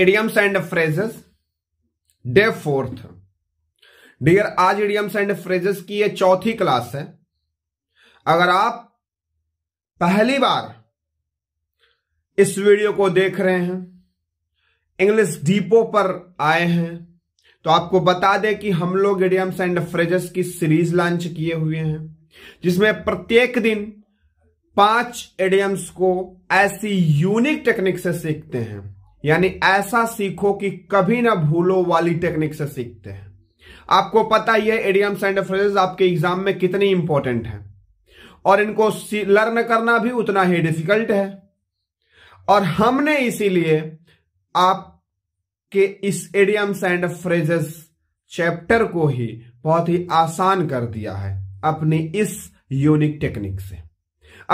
idioms and phrases day fourth dear आज idioms and phrases की ये चौथी क्लास है अगर आप पहली बार इस वीडियो को देख रहे हैं इंग्लिश डीपो पर आए हैं तो आपको बता दें कि हम लोग एडियम्स एंड फ्रेजेस की सीरीज लॉन्च किए हुए हैं जिसमें प्रत्येक दिन पांच एडियम्स को ऐसी यूनिक टेक्निक से सीखते हैं यानी ऐसा सीखो कि कभी ना भूलो वाली टेक्निक से सीखते हैं आपको पता ही है एडियम्स एंड फ्रेजेस आपके एग्जाम में कितनी इंपॉर्टेंट है और इनको लर्न करना भी उतना ही डिफिकल्ट है और हमने इसीलिए आपके इस एडियम्स एंड फ्रेजेस चैप्टर को ही बहुत ही आसान कर दिया है अपनी इस यूनिक टेक्निक से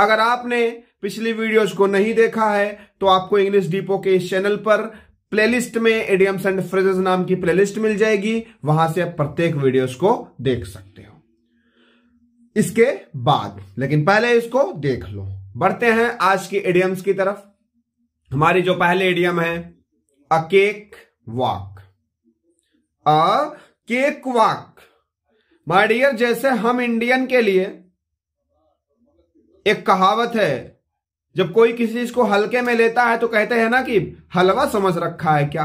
अगर आपने पिछली वीडियोस को नहीं देखा है तो आपको इंग्लिश डिपो के इस चैनल पर प्लेलिस्ट में एडियम्स एंड फ्रेजेस नाम की प्लेलिस्ट मिल जाएगी वहां से आप प्रत्येक वीडियोस को देख सकते हो इसके बाद लेकिन पहले इसको देख लो बढ़ते हैं आज की एडियम्स की तरफ हमारी जो पहले एडियम है अ केक वाक अ केक वाक माइडियर जैसे हम इंडियन के लिए एक कहावत है जब कोई किसी चीज को हल्के में लेता है तो कहते हैं ना कि हलवा समझ रखा है क्या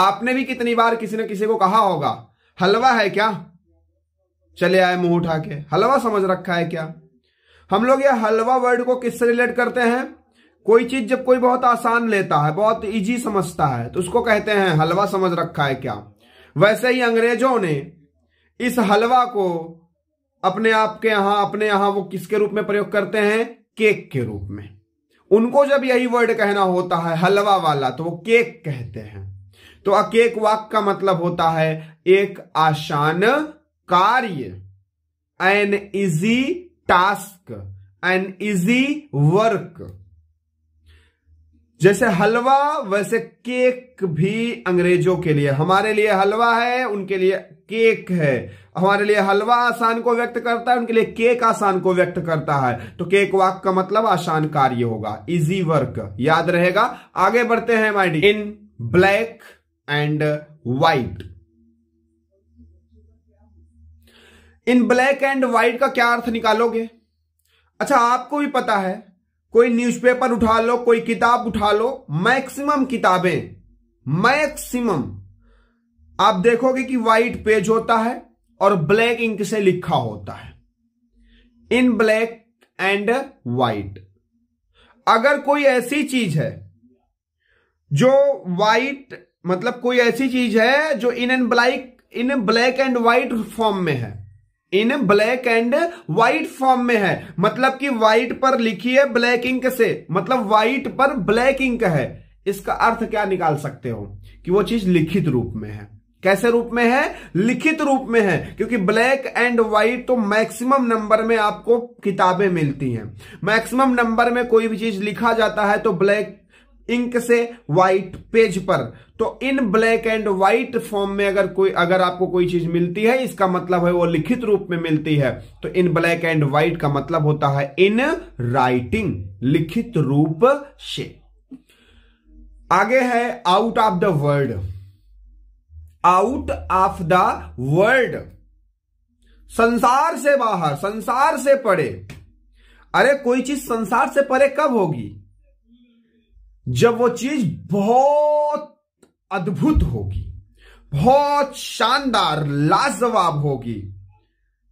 आपने भी कितनी बार किसी ने किसी को कहा होगा हलवा है क्या चले आए मुंह उठा के हलवा समझ रखा है क्या हम लोग यह हलवा वर्ड को किससे रिलेट करते हैं कोई चीज जब कोई बहुत आसान लेता है बहुत इजी समझता है तो उसको कहते हैं हलवा समझ रखा है क्या वैसे ही अंग्रेजों ने इस हलवा को अपने आप के यहां अपने यहां वो किसके रूप में प्रयोग करते हैं केक के रूप में उनको जब यही वर्ड कहना होता है हलवा वाला तो वो केक कहते हैं तो अकेक वाक का मतलब होता है एक आसान कार्य an easy task an easy work जैसे हलवा वैसे केक भी अंग्रेजों के लिए हमारे लिए हलवा है उनके लिए केक है हमारे लिए हलवा आसान को व्यक्त करता है उनके लिए केक आसान को व्यक्त करता है तो केक वाक का मतलब आसान कार्य होगा इजी वर्क याद रहेगा आगे बढ़ते हैं माइड in black and white in black and white का क्या अर्थ निकालोगे अच्छा आपको भी पता है कोई न्यूज़पेपर उठा लो कोई किताब उठा लो मैक्सिमम किताबें मैक्सिमम आप देखोगे कि वाइट पेज होता है और ब्लैक इंक से लिखा होता है इन ब्लैक एंड वाइट अगर कोई ऐसी चीज है जो वाइट मतलब कोई ऐसी चीज है जो in and black in black and white form में है in black and white form में है मतलब कि व्हाइट पर लिखी है ब्लैक इंक से मतलब व्हाइट पर ब्लैक इंक है इसका अर्थ क्या निकाल सकते हो कि वो चीज लिखित रूप में है कैसे रूप में है लिखित रूप में है क्योंकि ब्लैक एंड व्हाइट तो मैक्सिमम नंबर में आपको किताबें मिलती हैं मैक्सिमम नंबर में कोई भी चीज लिखा जाता है तो ब्लैक इंक से व्हाइट पेज पर तो in black and white form में अगर कोई अगर आपको कोई चीज मिलती है इसका मतलब है वो लिखित रूप में मिलती है तो इन ब्लैक एंड व्हाइट का मतलब होता है इन राइटिंग लिखित रूप से आगे है out of the world out of the world संसार से बाहर संसार से पड़े अरे कोई चीज संसार से परे कब होगी जब वो चीज बहुत अद्भुत होगी बहुत शानदार लाजवाब होगी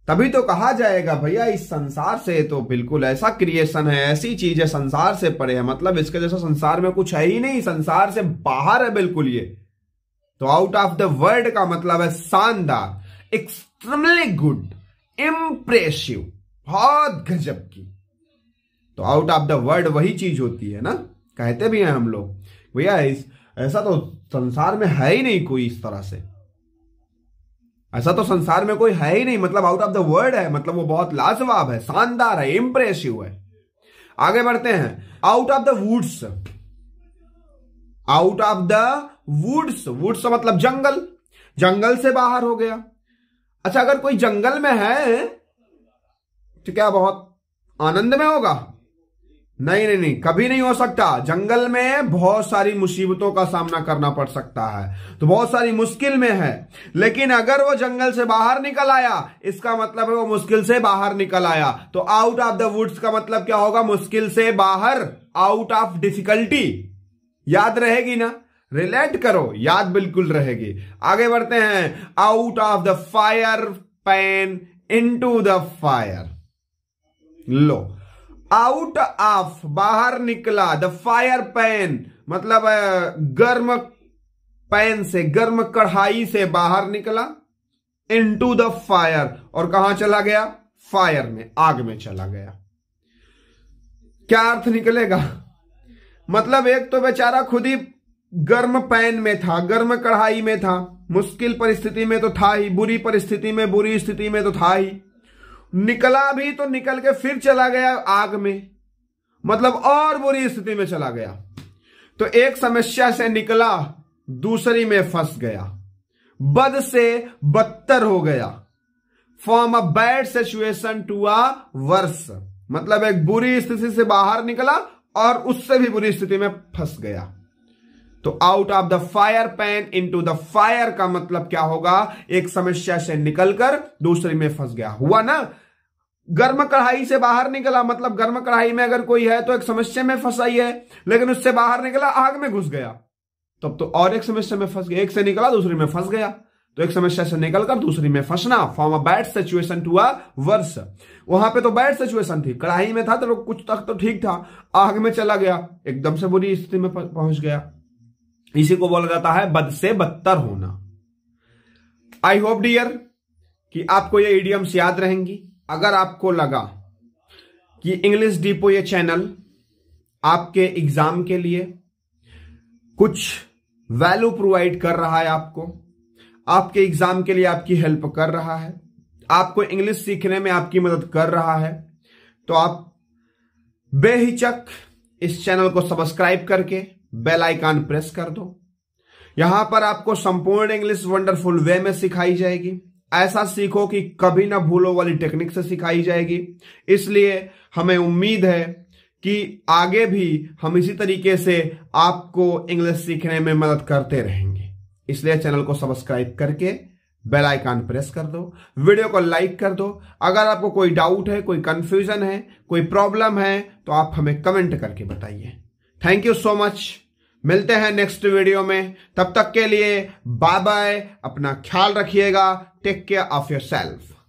तभी तो कहा जाएगा भैया इस संसार से तो बिल्कुल ऐसा क्रिएशन है ऐसी चीज है संसार से परे है मतलब इसके जैसा संसार में कुछ है ही नहीं संसार से बाहर है बिल्कुल ये तो आउट ऑफ द वर्ल्ड का मतलब है शानदार एक्सट्रीमली गुड इम्प्रेसिव बहुत गजब की तो आउट ऑफ द वर्ल्ड वही चीज होती है ना कहते भी हैं हम लोग भैया ऐसा तो संसार में है ही नहीं कोई इस तरह से ऐसा तो संसार में कोई है ही नहीं मतलब आउट ऑफ द वर्ल्ड है मतलब वो बहुत लाजवाब है शानदार है इंप्रेसिव है आगे बढ़ते हैं out of the woods out of the woods woods मतलब जंगल जंगल से बाहर हो गया अच्छा अगर कोई जंगल में है तो क्या बहुत आनंद में होगा नहीं नहीं नहीं कभी नहीं हो सकता जंगल में बहुत सारी मुसीबतों का सामना करना पड़ सकता है तो बहुत सारी मुश्किल में है लेकिन अगर वो जंगल से बाहर निकल आया इसका मतलब है वो मुश्किल से बाहर निकल आया तो आउट ऑफ द वुड्स का मतलब क्या होगा मुश्किल से बाहर आउट ऑफ डिफिकल्टी याद रहेगी ना रिलेट करो याद बिल्कुल रहेगी आगे बढ़ते हैं out of the fire pan in the fire लो आउट ऑफ बाहर निकला द फायर पैन मतलब गर्म पैन से गर्म कढ़ाई से बाहर निकला इनटू द फायर और कहा चला गया फायर में आग में चला गया क्या अर्थ निकलेगा मतलब एक तो बेचारा खुद ही गर्म पैन में था गर्म कढ़ाई में था मुश्किल परिस्थिति में तो था ही बुरी परिस्थिति में बुरी स्थिति में तो था ही निकला भी तो निकल के फिर चला गया आग में मतलब और बुरी स्थिति में चला गया तो एक समस्या से निकला दूसरी में फंस गया बद से बदतर हो गया from a bad situation to a worse मतलब एक बुरी स्थिति से बाहर निकला और उससे भी बुरी स्थिति में फंस गया तो out of the fire pan into the fire का मतलब क्या होगा एक समस्या से निकलकर दूसरी में फंस गया हुआ ना गर्म कढ़ाई से बाहर निकला मतलब गर्म कढ़ाई में अगर कोई है तो एक समस्या में फंसा ही है लेकिन उससे बाहर निकला आग में घुस गया तब तो, और एक समस्या में फंस गया एक से निकला दूसरी में फंस गया तो एक समस्या से निकलकर दूसरी में फंसना from a bad situation to a worse वहां पे तो बैड सिचुएशन थी कढ़ाई में था तो कुछ तक तो ठीक था आग में चला गया एकदम से बुरी स्थिति में पहुंच गया इसी को बोला जाता है बद से बदतर होना आई होप डियर कि आपको ये इडियम्स याद रहेंगी अगर आपको लगा कि इंग्लिश डिपो ये चैनल आपके एग्जाम के लिए कुछ वैल्यू प्रोवाइड कर रहा है आपको आपके एग्जाम के लिए आपकी हेल्प कर रहा है आपको इंग्लिश सीखने में आपकी मदद कर रहा है तो आप बेहिचक इस चैनल को सब्सक्राइब करके बेल आइकन प्रेस कर दो यहां पर आपको संपूर्ण इंग्लिश वंडरफुल वे में सिखाई जाएगी ऐसा सीखो कि कभी ना भूलो वाली टेक्निक से सिखाई जाएगी इसलिए हमें उम्मीद है कि आगे भी हम इसी तरीके से आपको इंग्लिश सीखने में मदद करते रहेंगे इसलिए चैनल को सब्सक्राइब करके बेल आइकन प्रेस कर दो वीडियो को लाइक कर दो अगर आपको कोई डाउट है कोई कंफ्यूजन है कोई प्रॉब्लम है तो आप हमें कमेंट करके बताइए थैंक यू सो मच मिलते हैं नेक्स्ट वीडियो में तब तक के लिए बाय बाय अपना ख्याल रखिएगा take care of your self